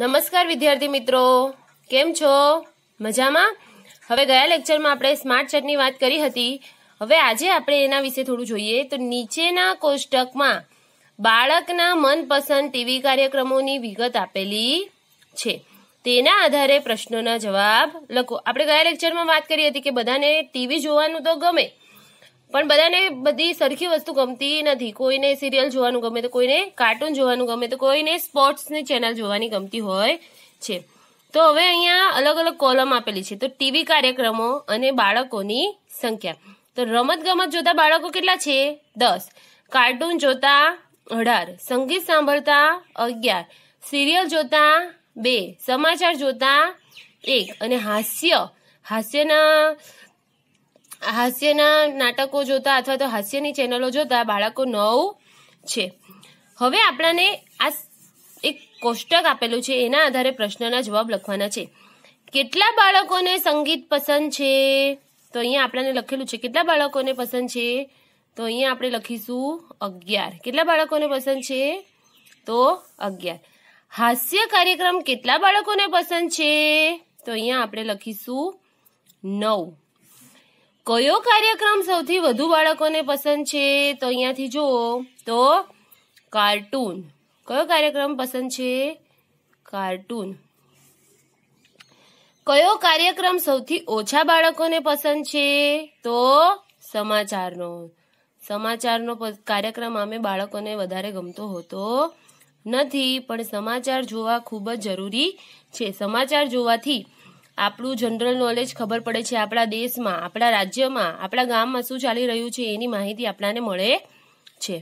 નમસ્કાર વિદ્યાર્થી મિત્રો કેમ છો મજામાં હવે ગયા લેક્ચરમાં આપણે સ્માર્ટ ચેટની વાત કરી હતી હવે આજે આપણે એના વિશે થોડું જોઈએ તો નીચેના કોષ્ટકમાં બાળકના મનપસંદ ટીવી કાર્યક્રમોની વિગત આપેલી છે તેના આધારે પ્રશ્નોના જવાબ લખો આપણે ગયા લેક્ચરમાં વાત કરી હતી કે બધાને ટીવી જોવાનું તો ગમે પણ બધાને બધી સરખી વસ્તુ ગમતી નથી કોઈને સિરિયલ જોવાનું ગમે તો કોઈને કાર્ટૂન જોવાનું ગમે તો કોઈને સ્પોર્ટ્સની ચેનલ જોવાની ગમતી હોય છે તો હવે અહીંયા અલગ અલગ કોલમ આપેલી છે તો ટીવી કાર્યક્રમો અને બાળકોની સંખ્યા તો રમત ગમત જોતા બાળકો કેટલા છે દસ કાર્ટૂન જોતા અઢાર સંગીત સાંભળતા અગિયાર સિરિયલ જોતા બે સમાચાર જોતા એક અને હાસ્ય હાસ્યના હાસ્યના નાટકો જોતા અથવા તો હાસ્યની ચેનલો જોતા બાળકો નવ છે હવે આપણાને આ એક કોષ્ટક આપેલું છે એના આધારે પ્રશ્નના જવાબ લખવાના છે કેટલા બાળકોને સંગીત પસંદ છે તો અહીંયા આપણને લખેલું છે કેટલા બાળકોને પસંદ છે તો અહીંયા આપણે લખીશું અગિયાર કેટલા બાળકોને પસંદ છે તો અગિયાર હાસ્ય કાર્યક્રમ કેટલા બાળકોને પસંદ છે તો અહીંયા આપણે લખીશું નવ કયો કાર્યક્રમ સૌથી વધુ બાળકોને પસંદ છે તો અહીંયાથી જુઓ તો કાર્ટૂન કયો કાર્યક્રમ પસંદ છે કાર્ટૂન કયો કાર્યક્રમ સૌથી ઓછા બાળકોને પસંદ છે તો સમાચારનો સમાચારનો કાર્યક્રમ અમે બાળકોને વધારે ગમતો હોતો નથી પણ સમાચાર જોવા ખૂબ જ જરૂરી છે સમાચાર જોવાથી આપણું જનરલ નોલેજ ખબર પડે છે આપણા દેશમાં આપણા રાજ્યમાં આપણા ગામમાં શું ચાલી રહ્યું છે એની માહિતી આપણાને મળે છે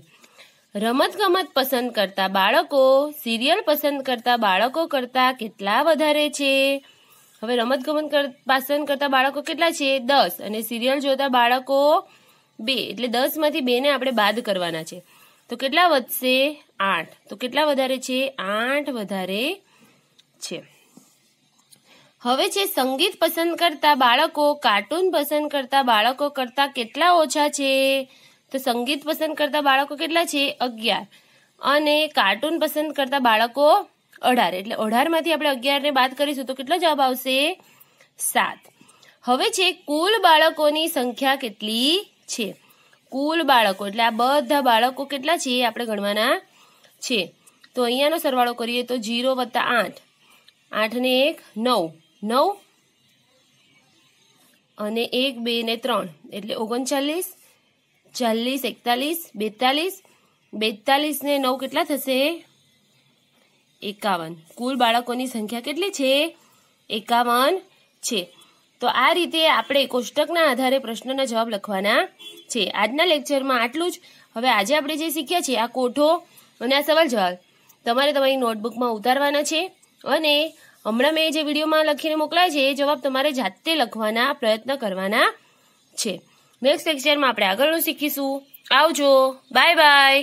રમતગમત પસંદ કરતા બાળકો સિરિયલ પસંદ કરતા બાળકો કરતા કેટલા વધારે છે હવે રમત રમતગમત પસંદ કરતા બાળકો કેટલા છે દસ અને સિરિયલ જોતા બાળકો બે એટલે દસમાંથી બેને આપણે બાદ કરવાના છે તો કેટલા વધશે આઠ તો કેટલા વધારે છે આઠ વધારે હવે છે સંગીત પસંદ કરતા બાળકો કાર્ટૂન પસંદ કરતા બાળકો કરતા કેટલા ઓછા છે તો સંગીત પસંદ કરતા બાળકો કેટલા છે અગિયાર અને કાર્ટૂન પસંદ કરતા બાળકો અઢાર એટલે અઢારમાંથી આપણે અગિયારને બાદ કરીશું તો કેટલો જવાબ આવશે સાત હવે છે કુલ બાળકોની સંખ્યા કેટલી છે કુલ બાળકો એટલે આ બધા બાળકો કેટલા છે આપણે ગણવાના છે તો અહીંયાનો સરવાળો કરીએ તો જીરો વત્તા આઠ આઠ ને એક નવ નવ અને એક બે ને ત્રણ એટલે ઓગણચાલીસ ચાલીસ એકતાલીસ બેતાલીસ બેતાલીસ ને નવ કેટલા થશે એકાવન કુલ બાળકોની સંખ્યા કેટલી છે એકાવન છે તો આ રીતે આપણે કોષ્ટકના આધારે પ્રશ્નોના જવાબ લખવાના છે આજના લેક્ચરમાં આટલું જ હવે આજે આપણે જે શીખ્યા છીએ આ કોઠો અને આ સવાલ જવાબ તમારે તમારી નોટબુકમાં ઉતારવાના છે અને હમણાં મેં જે વિડીયોમાં લખીને મોકલાય છે એ જવાબ તમારે જાતે લખવાના પ્રયત્ન કરવાના છે નેક્સ્ટ લેક્ચરમાં આપણે આગળનું શીખીશું આવજો બાય બાય